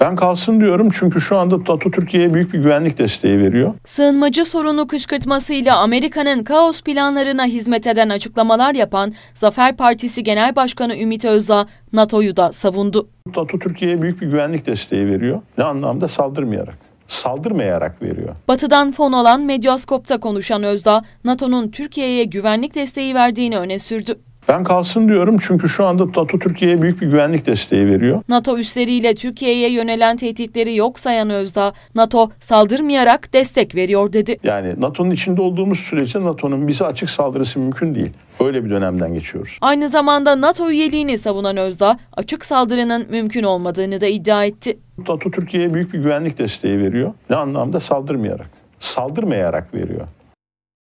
Ben kalsın diyorum çünkü şu anda NATO Türkiye'ye büyük bir güvenlik desteği veriyor. Sığınmacı sorunu kışkırtmasıyla Amerika'nın kaos planlarına hizmet eden açıklamalar yapan Zafer Partisi Genel Başkanı Ümit Özdağ NATO'yu da savundu. NATO Türkiye'ye büyük bir güvenlik desteği veriyor. Ne anlamda saldırmayarak saldırmayarak veriyor. Batı'dan fon alan Medyaskop'ta konuşan Özdağ, NATO'nun Türkiye'ye güvenlik desteği verdiğini öne sürdü. Ben kalsın diyorum çünkü şu anda NATO Türkiye'ye büyük bir güvenlik desteği veriyor. NATO üsleriyle Türkiye'ye yönelen tehditleri yok sayan Özdağ, NATO saldırmayarak destek veriyor dedi. Yani NATO'nun içinde olduğumuz sürece NATO'nun bize açık saldırısı mümkün değil. Öyle bir dönemden geçiyoruz. Aynı zamanda NATO üyeliğini savunan Özdağ, açık saldırının mümkün olmadığını da iddia etti. NATO Türkiye'ye büyük bir güvenlik desteği veriyor. Ne anlamda saldırmayarak. Saldırmayarak veriyor.